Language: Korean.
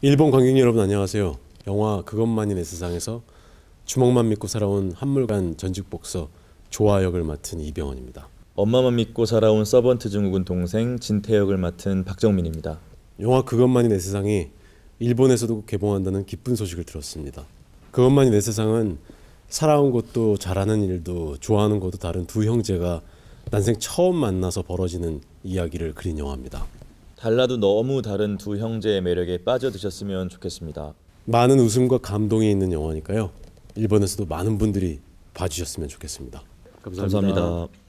일본 관객 여러분 안녕하세요. 영화 그것만이 내 세상에서 주먹만 믿고 살아온 한물간 전직 복서 조아 역을 맡은 이병헌입니다. 엄마만 믿고 살아온 서번트 증후군 동생 진태 역을 맡은 박정민입니다. 영화 그것만이 내 세상이 일본에서도 개봉한다는 기쁜 소식을 들었습니다. 그것만이 내 세상은 살아온 것도 잘하는 일도 좋아하는 것도 다른 두 형제가 난생 처음 만나서 벌어지는 이야기를 그린 영화입니다. 달라도 너무 다른 두 형제의 매력에 빠져드셨으면 좋겠습니다. 많은 웃음과 감동이 있는 영화니까요. 일본에서도 많은 분들이 봐주셨으면 좋겠습니다 감사합니다. 감사합니다.